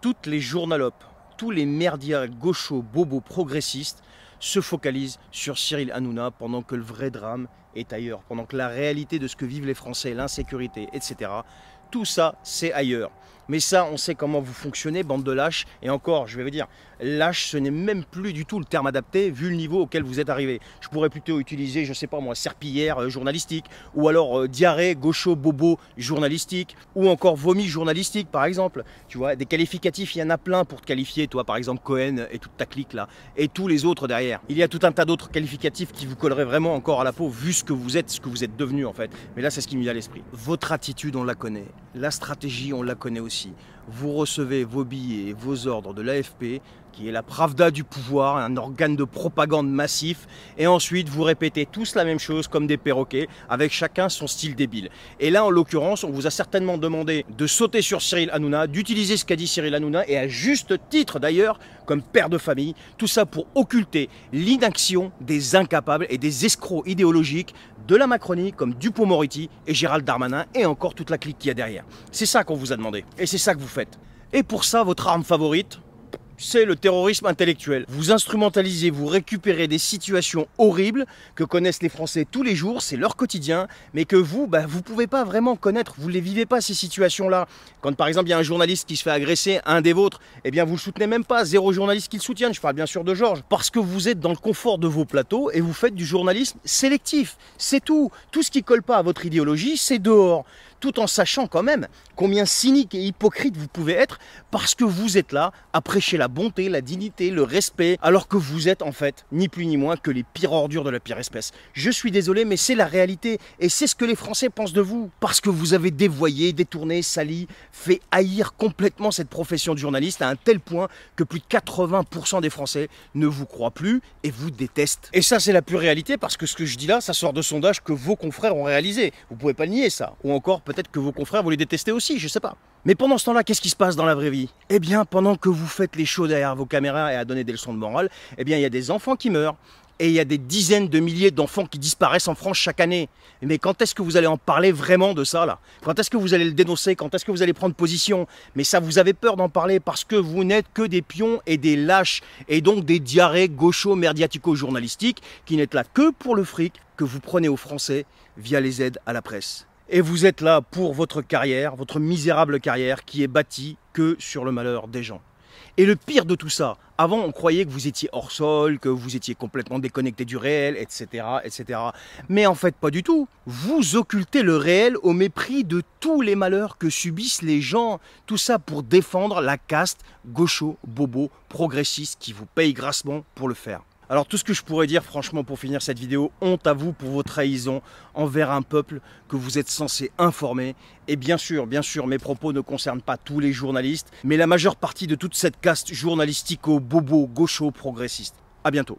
toutes les journalopes, tous les merdias gauchos, bobos, progressistes se focalisent sur Cyril Hanouna pendant que le vrai drame est ailleurs, pendant que la réalité de ce que vivent les Français, l'insécurité, etc., tout ça, c'est ailleurs. Mais ça, on sait comment vous fonctionnez, bande de lâches. Et encore, je vais vous dire, lâche, ce n'est même plus du tout le terme adapté vu le niveau auquel vous êtes arrivé. Je pourrais plutôt utiliser, je ne sais pas moi, serpillière euh, journalistique, ou alors euh, diarrhée, gaucho, bobo journalistique, ou encore vomi journalistique par exemple. Tu vois, des qualificatifs, il y en a plein pour te qualifier, toi par exemple Cohen et toute ta clique là, et tous les autres derrière. Il y a tout un tas d'autres qualificatifs qui vous colleraient vraiment encore à la peau vu ce que vous êtes, ce que vous êtes devenu en fait. Mais là, c'est ce qui me vient à l'esprit. Votre attitude, on la connaît. La stratégie, on la connaît aussi vous recevez vos billets et vos ordres de l'AFP, qui est la Pravda du pouvoir, un organe de propagande massif, et ensuite vous répétez tous la même chose comme des perroquets, avec chacun son style débile. Et là, en l'occurrence, on vous a certainement demandé de sauter sur Cyril Hanouna, d'utiliser ce qu'a dit Cyril Hanouna, et à juste titre d'ailleurs, comme père de famille, tout ça pour occulter l'inaction des incapables et des escrocs idéologiques de la Macronie, comme Dupont-Moretti et Gérald Darmanin, et encore toute la clique qui y a derrière. C'est ça qu'on vous a demandé, et c'est ça que vous faites. Et pour ça, votre arme favorite, c'est le terrorisme intellectuel. Vous instrumentalisez, vous récupérez des situations horribles que connaissent les Français tous les jours, c'est leur quotidien, mais que vous, bah, vous ne pouvez pas vraiment connaître, vous ne les vivez pas ces situations-là. Quand par exemple il y a un journaliste qui se fait agresser, un des vôtres, eh bien vous ne le soutenez même pas, zéro journaliste qui le soutient, je parle bien sûr de Georges, parce que vous êtes dans le confort de vos plateaux et vous faites du journalisme sélectif, c'est tout. Tout ce qui colle pas à votre idéologie, c'est dehors tout en sachant quand même combien cynique et hypocrite vous pouvez être parce que vous êtes là à prêcher la bonté, la dignité, le respect, alors que vous êtes en fait ni plus ni moins que les pires ordures de la pire espèce. Je suis désolé, mais c'est la réalité et c'est ce que les Français pensent de vous parce que vous avez dévoyé, détourné, sali, fait haïr complètement cette profession de journaliste à un tel point que plus de 80% des Français ne vous croient plus et vous détestent. Et ça, c'est la pure réalité parce que ce que je dis là, ça sort de sondages que vos confrères ont réalisés. Vous pouvez pas le nier ça. Ou encore peut-être que vos confrères, vous les détestez aussi, je ne sais pas. Mais pendant ce temps-là, qu'est-ce qui se passe dans la vraie vie Eh bien, pendant que vous faites les shows derrière vos caméras et à donner des leçons de morale, eh bien, il y a des enfants qui meurent. Et il y a des dizaines de milliers d'enfants qui disparaissent en France chaque année. Mais quand est-ce que vous allez en parler vraiment de ça, là Quand est-ce que vous allez le dénoncer Quand est-ce que vous allez prendre position Mais ça, vous avez peur d'en parler parce que vous n'êtes que des pions et des lâches, et donc des diarrhées gaucho-merdiatico-journalistiques qui n'êtes là que pour le fric que vous prenez aux Français via les aides à la presse et vous êtes là pour votre carrière, votre misérable carrière qui est bâtie que sur le malheur des gens. Et le pire de tout ça, avant on croyait que vous étiez hors sol, que vous étiez complètement déconnecté du réel, etc., etc. Mais en fait pas du tout. Vous occultez le réel au mépris de tous les malheurs que subissent les gens. Tout ça pour défendre la caste gaucho, bobo, progressiste qui vous paye grassement pour le faire. Alors tout ce que je pourrais dire franchement pour finir cette vidéo, honte à vous pour vos trahisons envers un peuple que vous êtes censé informer. Et bien sûr, bien sûr, mes propos ne concernent pas tous les journalistes, mais la majeure partie de toute cette caste journalistico-bobo-gaucho-progressiste. A bientôt.